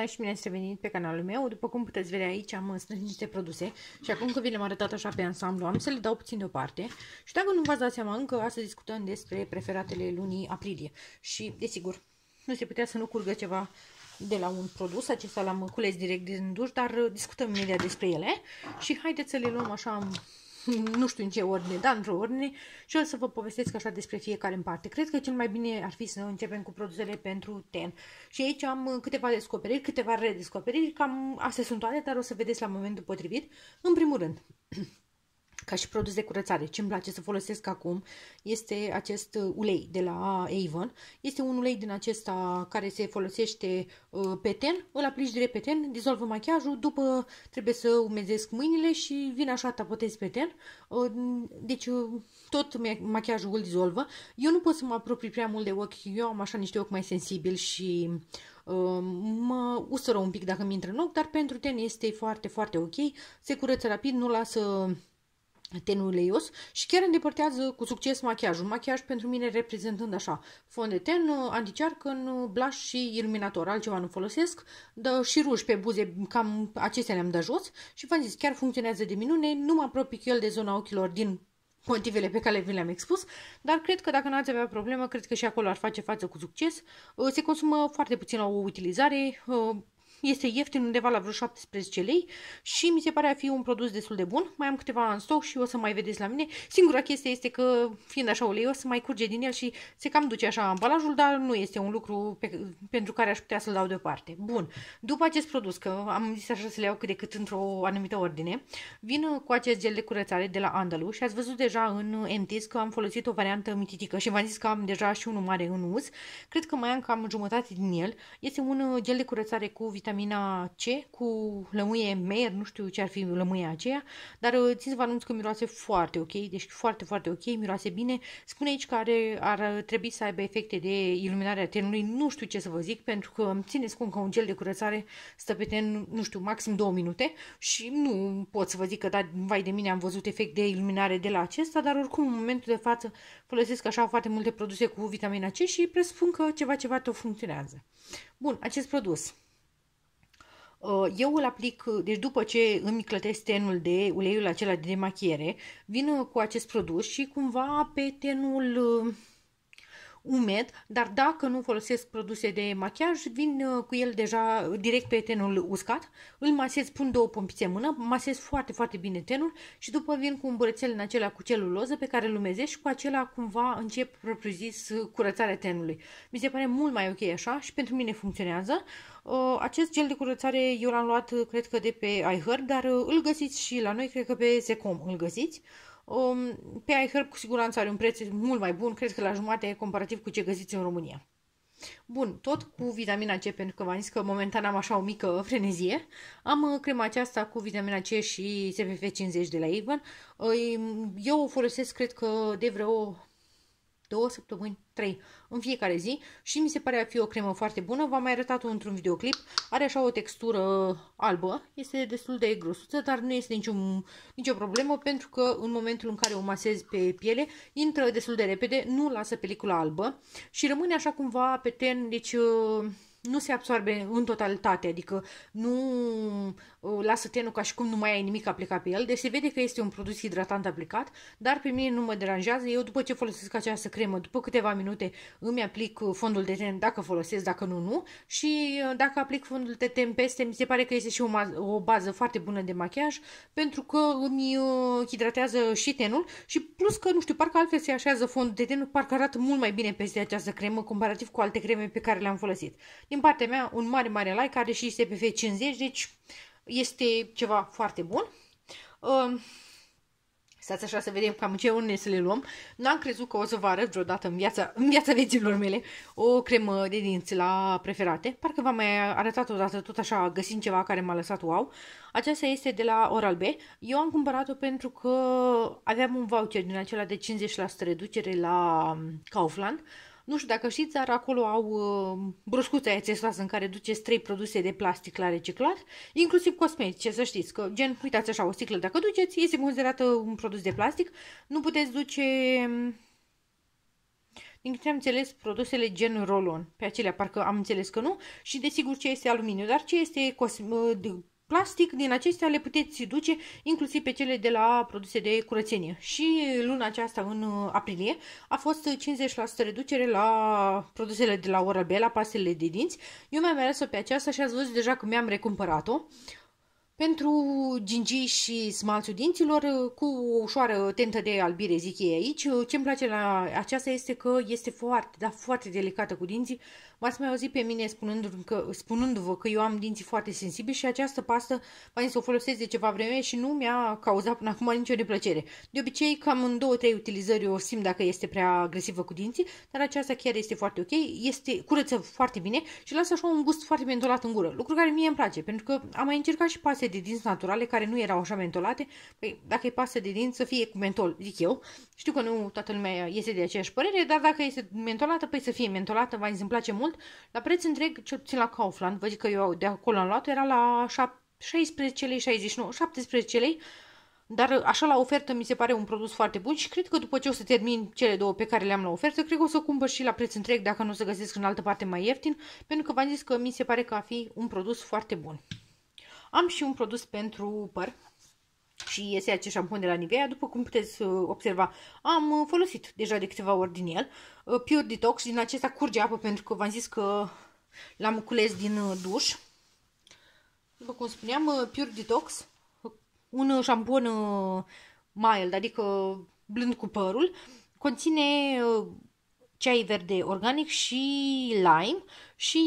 Bună și bine ați revenit pe canalul meu. După cum puteți vedea aici am strâns niște produse și acum că vi le-am arătat așa pe ansamblu, am să le dau puțin deoparte. Și dacă nu v-ați dat seama încă, astăzi discutăm despre preferatele lunii aprilie. Și, desigur, nu se putea să nu curgă ceva de la un produs, acesta l-am cules direct din duș, dar discutăm imediat despre ele și haideți să le luăm așa nu știu în ce ordine, dar într-o ordine și o să vă povestesc așa despre fiecare în parte. Cred că cel mai bine ar fi să începem cu produsele pentru ten. Și aici am uh, câteva descoperiri, câteva redescoperiri, cam astea sunt toate, dar o să vedeți la momentul potrivit. În primul rând, ca și produs de curățare. Ce îmi place să folosesc acum este acest uh, ulei de la Avon. Este un ulei din acesta care se folosește uh, pe ten, îl aplici direct pe ten, dizolvă machiajul, după trebuie să umezesc mâinile și vin așa tapotez pe ten. Uh, deci tot machiajul îl dizolvă. Eu nu pot să mă apropii prea mult de ochi, eu am așa niște ochi mai sensibili și mă usără un pic dacă mi intră în ochi, dar pentru ten este foarte, foarte ok. Se curăță rapid, nu lasă tenul leios și chiar îndepărtează cu succes machiajul. Machiaj pentru mine reprezentând așa fond de ten, uh, anticearcăn, uh, blush și iluminator. Altceva nu folosesc, dă și ruj pe buze, cam acestea le-am dat jos și v-am zis, chiar funcționează de minune, nu mă apropii el de zona ochilor din motivele pe care vi le-am expus, dar cred că dacă nu ați avea problemă, cred că și acolo ar face față cu succes. Uh, se consumă foarte puțin la o utilizare, este ieftin undeva la vreo 17 lei și mi se pare a fi un produs destul de bun. Mai am câteva în stoc și o să mai vedeți la mine. Singura chestie este că, fiind așa ulei o să mai curge din el și se cam duce așa ambalajul, dar nu este un lucru pe, pentru care aș putea să-l dau deoparte. Bun, după acest produs, că am zis așa să le iau cât de cât într-o anumită ordine, vin uh, cu acest gel de curățare de la Andalu și ați văzut deja în uh, MTS că am folosit o variantă mititică și v-am zis că am deja și unul mare în uz. Cred că mai am cam jumătate din el. Este un uh, gel de curățare cu vitamina vitamina C cu lămâie mer, nu știu ce ar fi lămâia aceea, dar uh, țin să vă anunț că miroase foarte ok, deci foarte, foarte ok, miroase bine. Spune aici că are, ar uh, trebui să aibă efecte de iluminare a tenului, nu știu ce să vă zic, pentru că um, țineți cum că un gel de curățare stă pe ten, nu știu, maxim 2 minute și nu pot să vă zic că, da, vai de mine, am văzut efect de iluminare de la acesta, dar oricum, în momentul de față, folosesc așa foarte multe produse cu vitamina C și presupun că ceva, ceva tot funcționează. Bun, acest produs Uh, eu îl aplic, uh, deci după ce îmi clătesc tenul de uleiul acela de demachiere, vin uh, cu acest produs și cumva pe tenul umed, dar dacă nu folosesc produse de machiaj, vin uh, cu el deja direct pe tenul uscat, îl masez, pun două pompițe în mână, masez foarte, foarte bine tenul și după vin cu un burețel în acela cu celuloză pe care îl umezesc și cu acela cumva încep propriu-zis curățarea tenului. Mi se pare mult mai ok așa și pentru mine funcționează. Uh, acest gel de curățare eu l-am luat, uh, cred că de pe iHerb, dar îl găsiți și la noi, cred că pe Secom îl găsiți. Um, pe iHerb cu siguranță are un preț mult mai bun, cred că la jumate comparativ cu ce găsiți în România. Bun, tot cu vitamina C, pentru că v-am zis că momentan am așa o mică frenezie, am uh, crema aceasta cu vitamina C și SPF 50 de la Avon. Eu o folosesc, cred că, de vreo două săptămâni, trei, în fiecare zi și mi se pare a fi o cremă foarte bună. V-am mai arătat-o într-un videoclip. Are așa o textură albă, este destul de grosuță, dar nu este niciun, nicio problemă pentru că în momentul în care o masez pe piele, intră destul de repede, nu lasă pelicula albă și rămâne așa cumva pe ten, deci... Uh, nu se absorbe în totalitate, adică nu uh, lasă tenul ca și cum nu mai ai nimic aplicat pe el, deci se vede că este un produs hidratant aplicat, dar pe mine nu mă deranjează. Eu după ce folosesc această cremă, după câteva minute îmi aplic uh, fondul de ten dacă folosesc, dacă nu, nu. Și uh, dacă aplic fondul de ten peste, mi se pare că este și o, o bază foarte bună de machiaj, pentru că îmi hidratează și tenul și plus că, nu știu, parcă altfel se așează fondul de ten, parcă arată mult mai bine peste această cremă comparativ cu alte creme pe care le-am folosit. Din partea mea, un mare, mare like, are și SPF 50, deci este ceva foarte bun. Uh, Stați așa să vedem cam ce unde să le luăm. N-am crezut că o să vă arăt vreodată în viața, în viața vieților mele o cremă de dinți la preferate. Parcă v-am mai arătat odată tot așa găsind ceva care m-a lăsat wow. Aceasta este de la Oral-B. Eu am cumpărat-o pentru că aveam un voucher din acela de 50% reducere la um, Kaufland nu știu dacă știți, dar acolo au uh, bruscuța aia țesoasă în care duceți trei produse de plastic la reciclat, inclusiv cosmetice, să știți, că gen, uitați așa, o sticlă dacă duceți, este considerată un produs de plastic, nu puteți duce, mm, din câte am înțeles, produsele gen rolon pe acelea parcă am înțeles că nu, și desigur ce este aluminiu, dar ce este cosme- plastic, din acestea le puteți duce inclusiv pe cele de la produse de curățenie. Și luna aceasta, în uh, aprilie, a fost 50% reducere la produsele de la Oral-B, la pastele de dinți. Eu mi-am ales-o pe aceasta și ați văzut deja că mi-am recumpărat-o. Pentru gingii și smalțul dinților, uh, cu o ușoară tentă de albire, zic ei aici, uh, ce mi place la aceasta este că este foarte, dar foarte delicată cu dinții, M-ați mai auzit pe mine spunându-vă că, spunându că eu am dinții foarte sensibili și această pastă mai să o folosesc de ceva vreme și nu mi-a cauzat până acum nicio neplăcere. De obicei, cam în două, trei utilizări o simt dacă este prea agresivă cu dinții, dar aceasta chiar este foarte ok, este curăță foarte bine și lasă așa un gust foarte mentolat în gură, lucru care mie îmi place, pentru că am mai încercat și paste de dinți naturale care nu erau așa mentolate. Păi, dacă e pastă de dinți, să fie cu mentol, zic eu. Știu că nu toată lumea este de aceeași părere, dar dacă este mentolată, păi să fie mentolată, mai îmi place mult mult, la preț întreg, cel puțin la Kaufland, văd că eu de acolo am luat, era la 16 lei, 69, 17 lei, dar așa la ofertă mi se pare un produs foarte bun și cred că după ce o să termin cele două pe care le-am la ofertă, cred că o să o cumpăr și la preț întreg dacă nu o să găsesc în altă parte mai ieftin, pentru că v-am zis că mi se pare că a fi un produs foarte bun. Am și un produs pentru păr, și iese acest șampon de la Nivea, după cum puteți uh, observa. Am uh, folosit deja de câteva ori din el. Uh, Pure Detox, din acesta curge apă pentru că v-am zis că l-am cules din duș. După cum spuneam, Pure Detox, un șampon mild, adică blând cu părul, conține ceai verde organic și lime și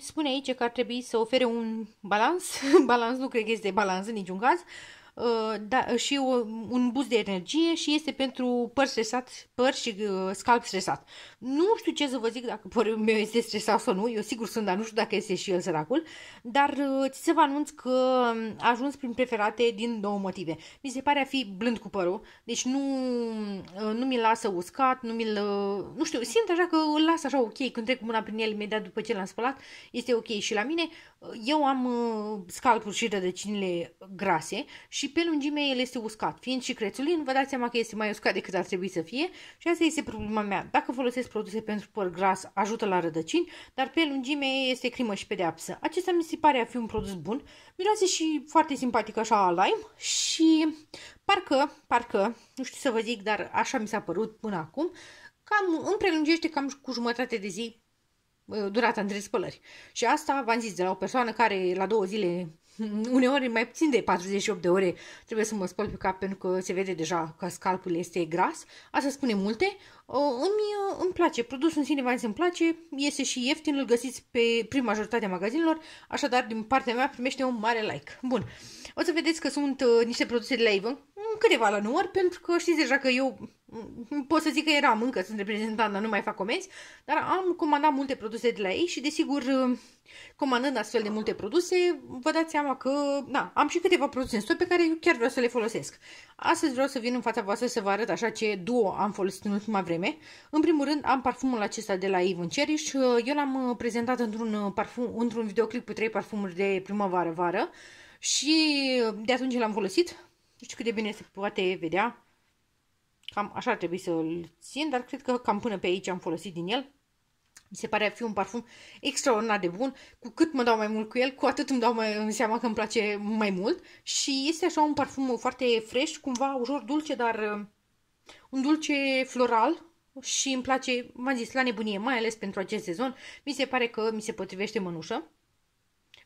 spune aici că ar trebui să ofere un balans, balans nu cred că este balans în niciun caz, uh, Uh, da, și o, un bus de energie și este pentru păr stresat, păr și uh, scalp stresat. Nu știu ce să vă zic dacă părul meu este stresat sau nu, eu sigur sunt, dar nu știu dacă este și el săracul, dar uh, ți se vă anunț că um, a ajuns prin preferate din două motive. Mi se pare a fi blând cu părul, deci nu, uh, nu mi-l lasă uscat, nu mi-l... Uh, nu știu, simt așa că îl las așa ok, când trec cu mâna prin el imediat după ce l-am spălat, este ok și la mine. Uh, eu am uh, scalpul și rădăcinile grase și pe lungimea el este uscat. Fiind și crețulin, vă dați seama că este mai uscat decât ar trebui să fie și asta este problema mea. Dacă folosesc produse pentru păr gras, ajută la rădăcini, dar pe lungime este crimă și pedeapsă. Acesta mi se pare a fi un produs bun, miroase și foarte simpatic așa la lime și parcă, parcă, nu știu să vă zic, dar așa mi s-a părut până acum, cam îmi prelungește cam cu jumătate de zi durata între spălări. Și asta, v-am zis, de la o persoană care la două zile, uneori mai puțin de 48 de ore, trebuie să mă spăl pe cap pentru că se vede deja că scalpul este gras. Asta spune multe. Îmi, îmi place, produsul în sine, v-am zis, îmi place, Este și ieftin, îl găsiți pe prima majoritatea magazinilor. așadar, din partea mea, primește un mare like. Bun, o să vedeți că sunt uh, niște produse de la Avon, câteva la număr, pentru că știți deja că eu pot să zic că eram încă, sunt reprezentant, dar nu mai fac comenzi, dar am comandat multe produse de la ei și, desigur, uh, comandând astfel de multe produse, vă dați seama că, na, am și câteva produse în stoc pe care eu chiar vreau să le folosesc. Astăzi vreau să vin în fața voastră să vă arăt așa ce duo am folosit în ultima vreme. În primul rând, am parfumul acesta de la Avon Cherish. Uh, eu l-am uh, prezentat într-un parfum, într-un videoclip cu trei parfumuri de primăvară-vară și de atunci l-am folosit știu cât de bine se poate vedea. Cam așa ar trebui să l țin, dar cred că cam până pe aici am folosit din el. Mi se pare a fi un parfum extraordinar de bun. Cu cât mă dau mai mult cu el, cu atât îmi dau mai, în seama că îmi place mai mult. Și este așa un parfum foarte fresh, cumva ușor dulce, dar uh, un dulce floral și îmi place, m am zis, la nebunie, mai ales pentru acest sezon. Mi se pare că mi se potrivește mănușă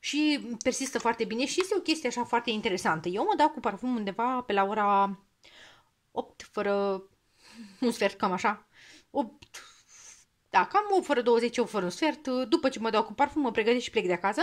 și persistă foarte bine și este o chestie așa foarte interesantă. Eu mă dau cu parfum undeva pe la ora 8 fără un sfert, cam așa. 8, da, cam 8 fără 20, 8 fără un sfert. După ce mă dau cu parfum, mă pregătesc și plec de acasă,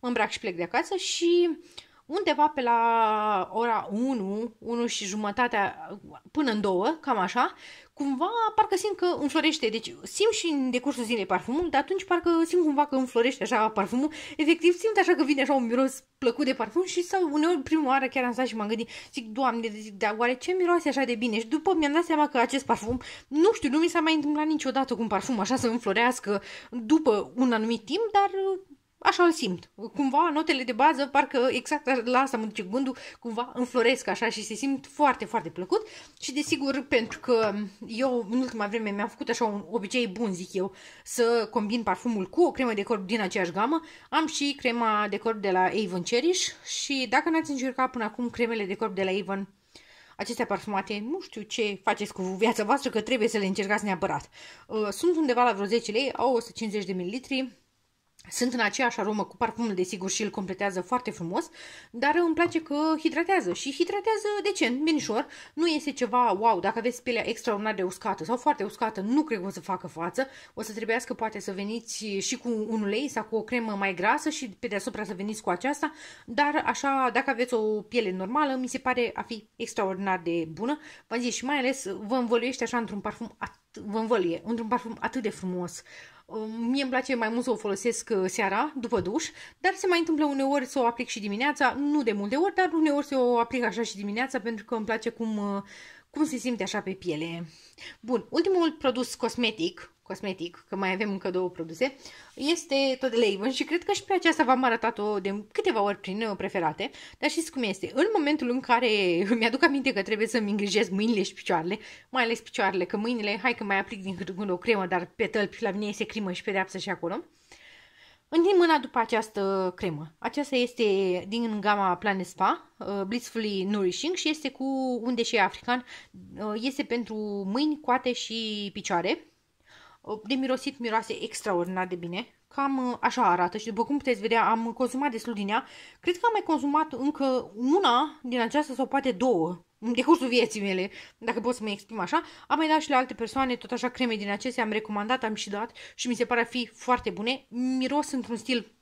mă îmbrac și plec de acasă și uh, undeva pe la ora 1, 1 și jumătatea până în 2, cam așa, cumva parcă simt că înflorește. Deci simt și în decursul zilei parfumul, dar atunci parcă simt cumva că înflorește așa parfumul. Efectiv simt așa că vine așa un miros plăcut de parfum și sau uneori prima oară chiar am stat și m-am gândit, zic, doamne, zic, dar oare ce miroase așa de bine? Și după mi-am dat seama că acest parfum, nu știu, nu mi s-a mai întâmplat niciodată cu un parfum așa să înflorească după un anumit timp, dar Așa îl simt. Cumva notele de bază, parcă exact la asta mă duce gândul, cumva înfloresc așa și se simt foarte, foarte plăcut. Și desigur, pentru că eu în ultima vreme mi-am făcut așa un obicei bun, zic eu, să combin parfumul cu o cremă de corp din aceeași gamă. Am și crema de corp de la Avon Cherish și dacă n-ați încercat până acum cremele de corp de la Avon, acestea parfumate, nu știu ce faceți cu viața voastră, că trebuie să le încercați neapărat. Uh, sunt undeva la vreo 10 lei, au 150 de mililitri, sunt în aceeași aromă cu parfumul, desigur, și îl completează foarte frumos, dar îmi place că hidratează și hidratează decent, binișor. Nu este ceva, wow, dacă aveți pielea extraordinar de uscată sau foarte uscată, nu cred că o să facă față. O să trebuiască poate să veniți și cu un ulei sau cu o cremă mai grasă și pe deasupra să veniți cu aceasta, dar așa, dacă aveți o piele normală, mi se pare a fi extraordinar de bună. V-am zis și mai ales vă învăluiește așa într-un parfum vă învălie, într-un parfum atât de frumos, Um, mie îmi place mai mult să o folosesc uh, seara, după duș, dar se mai întâmplă uneori să o aplic și dimineața, nu de multe ori, dar uneori să o aplic așa și dimineața pentru că îmi place cum, uh, cum se simte așa pe piele. Bun, ultimul produs cosmetic cosmetic, că mai avem încă două produse, este tot de la Avon și cred că și pe aceasta v-am arătat-o de câteva ori prin preferate, dar știți cum este, în momentul în care îmi aduc aminte că trebuie să-mi îngrijesc mâinile și picioarele, mai ales picioarele, că mâinile, hai că mai aplic din când când o cremă, dar pe tălpi la mine este crimă și pedeapsă și acolo, Întind mâna după această cremă. Aceasta este din gama Planet Spa, uh, Blissfully Nourishing și este cu un deșeu african. Uh, este pentru mâini, coate și picioare de mirosit miroase extraordinar de bine. Cam uh, așa arată și după cum puteți vedea am consumat destul din ea. Cred că am mai consumat încă una din aceasta sau poate două în decursul vieții mele, dacă pot să mă exprim așa. Am mai dat și la alte persoane tot așa creme din acestea, am recomandat, am și dat și mi se pare a fi foarte bune. Miros într-un stil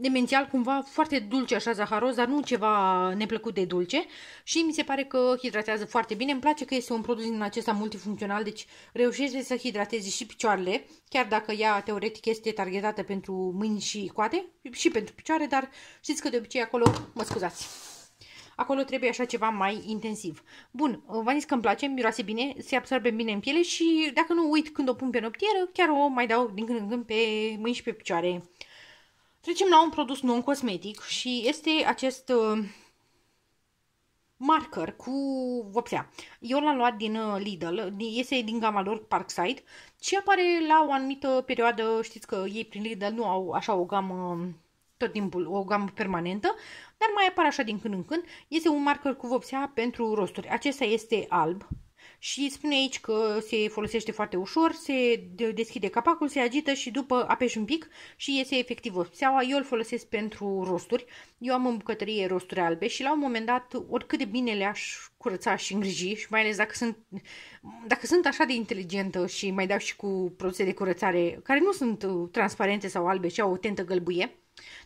demențial cumva foarte dulce așa zaharos, dar nu ceva neplăcut de dulce și mi se pare că hidratează foarte bine. Îmi place că este un produs din acesta multifuncțional, deci reușește să hidrateze și picioarele, chiar dacă ea teoretic este targetată pentru mâini și coate și pentru picioare, dar știți că de obicei acolo, mă scuzați, acolo trebuie așa ceva mai intensiv. Bun, v-am zis că îmi place, miroase bine, se absorbe bine în piele și dacă nu uit când o pun pe noptieră, chiar o mai dau din când în când pe mâini și pe picioare. Trecem la un produs non-cosmetic și este acest uh, marker cu vopsea. Eu l-am luat din uh, Lidl, este din gama lor Parkside și apare la o anumită perioadă, știți că ei prin Lidl nu au așa o gamă tot timpul, o gamă permanentă, dar mai apare așa din când în când. Este un marker cu vopsea pentru rosturi. Acesta este alb, și spune aici că se folosește foarte ușor, se deschide capacul, se agită și după apeși un pic și iese efectiv seaua. Eu îl folosesc pentru rosturi. Eu am în bucătărie rosturi albe și la un moment dat, oricât de bine le-aș curăța și îngriji și mai ales dacă sunt, dacă sunt așa de inteligentă și mai dau și cu produse de curățare care nu sunt uh, transparente sau albe și au o tentă gălbuie,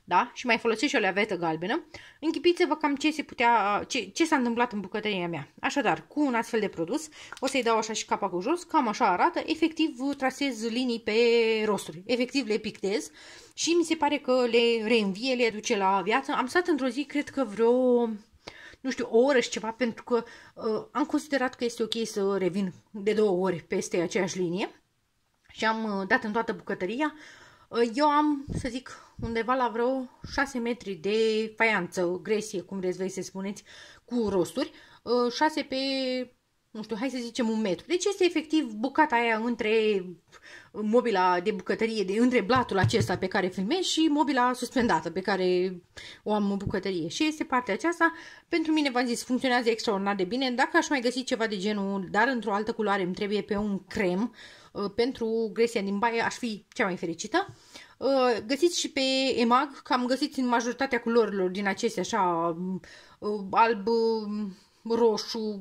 da? și mai folosesc și o leavetă galbenă, închipiți-vă cam ce, se putea, ce, ce s-a întâmplat în bucătăria mea. Așadar, cu un astfel de produs, o să-i dau așa și capacul jos, cam așa arată, efectiv trasez linii pe rosturi, efectiv le pictez și mi se pare că le reînvie, le aduce la viață. Am stat într-o zi, cred că vreo nu știu, o oră și ceva, pentru că uh, am considerat că este ok să revin de două ori peste aceeași linie și am uh, dat în toată bucătăria. Uh, Uh, eu am, să zic, undeva la vreo 6 metri de faianță, gresie, cum vreți voi să spuneți, cu rosturi, 6 uh, pe nu știu, hai să zicem un metru. Deci este efectiv bucata aia între uh, mobila de bucătărie, de, între blatul acesta pe care filmez și mobila suspendată pe care o am în bucătărie. Și este partea aceasta, pentru mine, v-am zis, funcționează extraordinar de bine. Dacă aș mai găsi ceva de genul, dar într-o altă culoare îmi trebuie pe un crem uh, pentru gresia din baie, aș fi cea mai fericită. Uh, găsiți și pe EMAG, cam găsiți în majoritatea culorilor din acestea, așa, alb, roșu,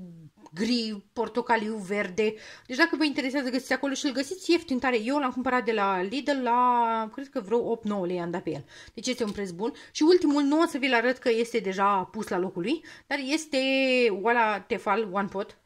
gri, portocaliu, verde. Deci dacă vă interesează, găsiți acolo și îl găsiți ieftin tare. Eu l-am cumpărat de la Lidl la, cred că vreo 8-9 lei am dat pe el. Deci este un preț bun. Și ultimul, nu o să vi-l arăt că este deja pus la locul lui, dar este oala Tefal One Pot.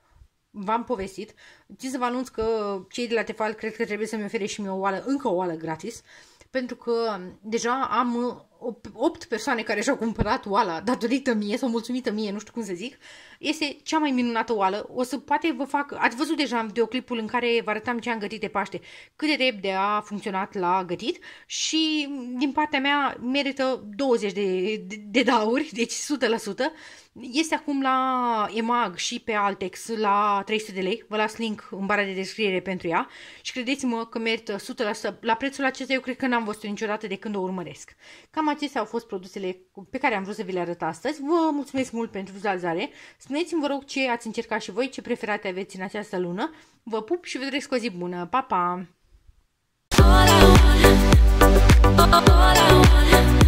V-am povestit. Țin să vă anunț că cei de la Tefal cred că trebuie să-mi ofere și mie o oală, încă o oală gratis, pentru că deja am 8 persoane care și-au cumpărat oala datorită mie sau mulțumită mie, nu știu cum să zic, este cea mai minunată oală. O să poate vă fac... Ați văzut deja videoclipul în care vă arătam ce am gătit de Paște, cât de repede a funcționat la gătit și din partea mea merită 20 de, de, de dauri, deci 100%. Este acum la EMAG și pe Altex la 300 de lei. Vă las link în bara de descriere pentru ea și credeți-mă că merită 100%. La prețul acesta eu cred că n-am văzut niciodată de când o urmăresc. Cam acestea au fost produsele pe care am vrut să vi le arăt astăzi. Vă mulțumesc mult pentru vizualizare. Spuneți-mi, vă rog, ce ați încercat și voi, ce preferate aveți în această lună. Vă pup și vă doresc o zi bună. Pa, pa! All I all I